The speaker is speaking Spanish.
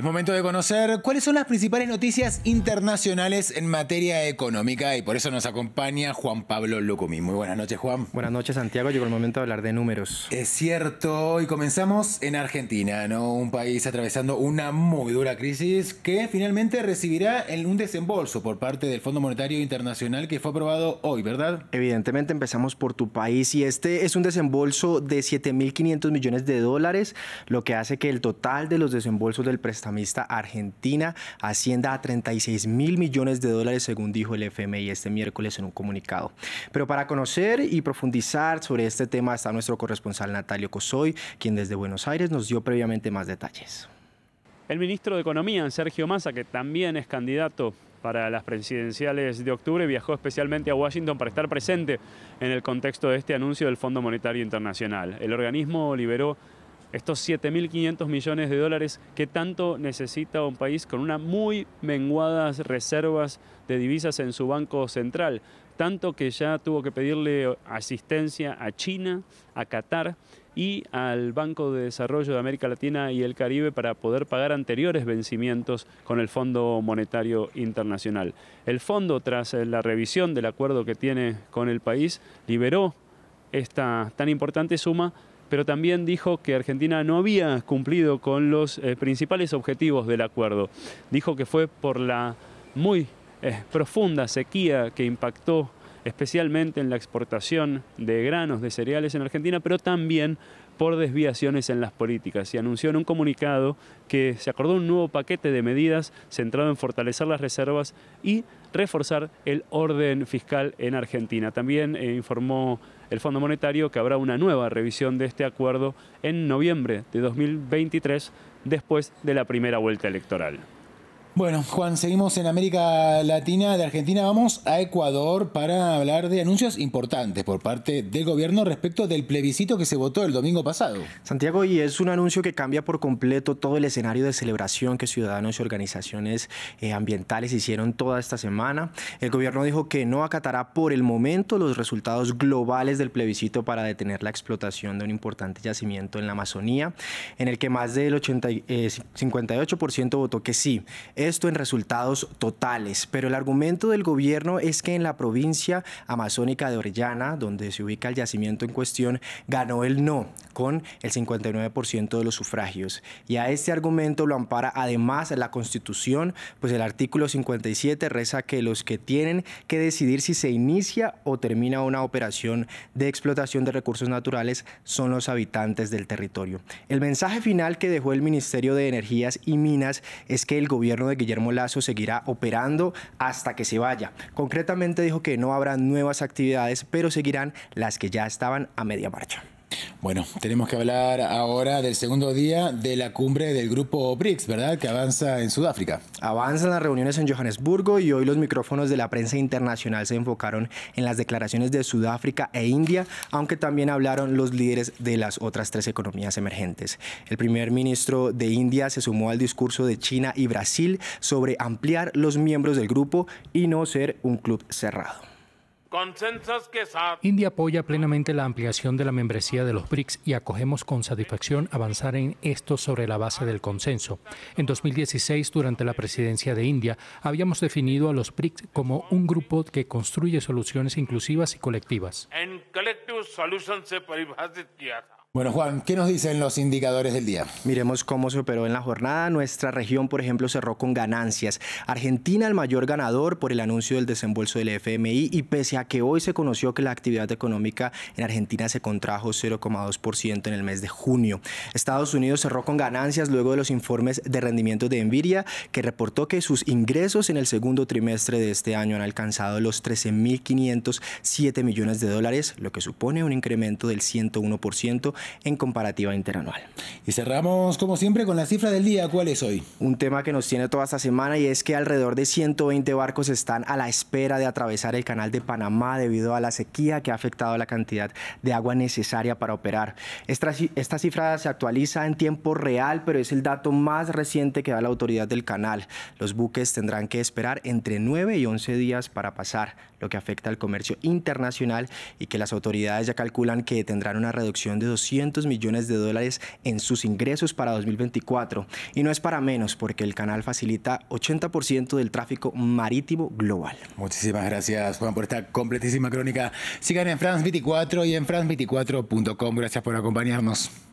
Es momento de conocer cuáles son las principales noticias internacionales en materia económica y por eso nos acompaña Juan Pablo Lucumí. Muy buenas noches, Juan. Buenas noches, Santiago. Llegó el momento de hablar de números. Es cierto, Hoy comenzamos en Argentina, ¿no? Un país atravesando una muy dura crisis que finalmente recibirá un desembolso por parte del Fondo Monetario Internacional que fue aprobado hoy, ¿verdad? Evidentemente empezamos por tu país y este es un desembolso de 7.500 millones de dólares, lo que hace que el total de los desembolsos del préstamo prestamista argentina hacienda a 36 mil millones de dólares, según dijo el FMI este miércoles en un comunicado. Pero para conocer y profundizar sobre este tema está nuestro corresponsal Natalio Cosoy, quien desde Buenos Aires nos dio previamente más detalles. El ministro de Economía, Sergio Massa, que también es candidato para las presidenciales de octubre, viajó especialmente a Washington para estar presente en el contexto de este anuncio del Fondo Monetario Internacional. El organismo liberó estos 7.500 millones de dólares que tanto necesita un país con unas muy menguadas reservas de divisas en su banco central, tanto que ya tuvo que pedirle asistencia a China, a Qatar y al Banco de Desarrollo de América Latina y el Caribe para poder pagar anteriores vencimientos con el Fondo Monetario Internacional. El fondo, tras eh, la revisión del acuerdo que tiene con el país, liberó esta tan importante suma pero también dijo que Argentina no había cumplido con los eh, principales objetivos del acuerdo. Dijo que fue por la muy eh, profunda sequía que impactó especialmente en la exportación de granos, de cereales en Argentina, pero también por desviaciones en las políticas y anunció en un comunicado que se acordó un nuevo paquete de medidas centrado en fortalecer las reservas y reforzar el orden fiscal en Argentina. También eh, informó el Fondo Monetario que habrá una nueva revisión de este acuerdo en noviembre de 2023 después de la primera vuelta electoral. Bueno, Juan, seguimos en América Latina. De Argentina vamos a Ecuador para hablar de anuncios importantes por parte del gobierno respecto del plebiscito que se votó el domingo pasado. Santiago, y es un anuncio que cambia por completo todo el escenario de celebración que ciudadanos y organizaciones eh, ambientales hicieron toda esta semana. El gobierno dijo que no acatará por el momento los resultados globales del plebiscito para detener la explotación de un importante yacimiento en la Amazonía, en el que más del 80, 58% eh, votó que sí esto en resultados totales. Pero el argumento del gobierno es que en la provincia amazónica de Orellana, donde se ubica el yacimiento en cuestión, ganó el no, con el 59% de los sufragios. Y a este argumento lo ampara además la Constitución, pues el artículo 57 reza que los que tienen que decidir si se inicia o termina una operación de explotación de recursos naturales son los habitantes del territorio. El mensaje final que dejó el Ministerio de Energías y Minas es que el gobierno de Guillermo Lazo seguirá operando hasta que se vaya. Concretamente dijo que no habrá nuevas actividades, pero seguirán las que ya estaban a media marcha. Bueno, tenemos que hablar ahora del segundo día de la cumbre del grupo BRICS, ¿verdad? Que avanza en Sudáfrica. Avanzan las reuniones en Johannesburgo y hoy los micrófonos de la prensa internacional se enfocaron en las declaraciones de Sudáfrica e India, aunque también hablaron los líderes de las otras tres economías emergentes. El primer ministro de India se sumó al discurso de China y Brasil sobre ampliar los miembros del grupo y no ser un club cerrado. India apoya plenamente la ampliación de la membresía de los BRICS y acogemos con satisfacción avanzar en esto sobre la base del consenso. En 2016, durante la presidencia de India, habíamos definido a los BRICS como un grupo que construye soluciones inclusivas y colectivas. Bueno, Juan, ¿qué nos dicen los indicadores del día? Miremos cómo se operó en la jornada. Nuestra región, por ejemplo, cerró con ganancias. Argentina, el mayor ganador por el anuncio del desembolso del FMI y pese a que hoy se conoció que la actividad económica en Argentina se contrajo 0,2% en el mes de junio. Estados Unidos cerró con ganancias luego de los informes de rendimiento de Enviria que reportó que sus ingresos en el segundo trimestre de este año han alcanzado los 13.507 millones de dólares, lo que supone un incremento del 101% en comparativa interanual. Y cerramos como siempre con la cifra del día. ¿Cuál es hoy? Un tema que nos tiene toda esta semana y es que alrededor de 120 barcos están a la espera de atravesar el canal de Panamá debido a la sequía que ha afectado la cantidad de agua necesaria para operar. Esta, esta cifra se actualiza en tiempo real, pero es el dato más reciente que da la autoridad del canal. Los buques tendrán que esperar entre 9 y 11 días para pasar, lo que afecta al comercio internacional y que las autoridades ya calculan que tendrán una reducción de 200 millones de dólares en sus ingresos para 2024. Y no es para menos porque el canal facilita 80% del tráfico marítimo global. Muchísimas gracias Juan por esta completísima crónica. Sigan en France 24 y en France24.com. Gracias por acompañarnos.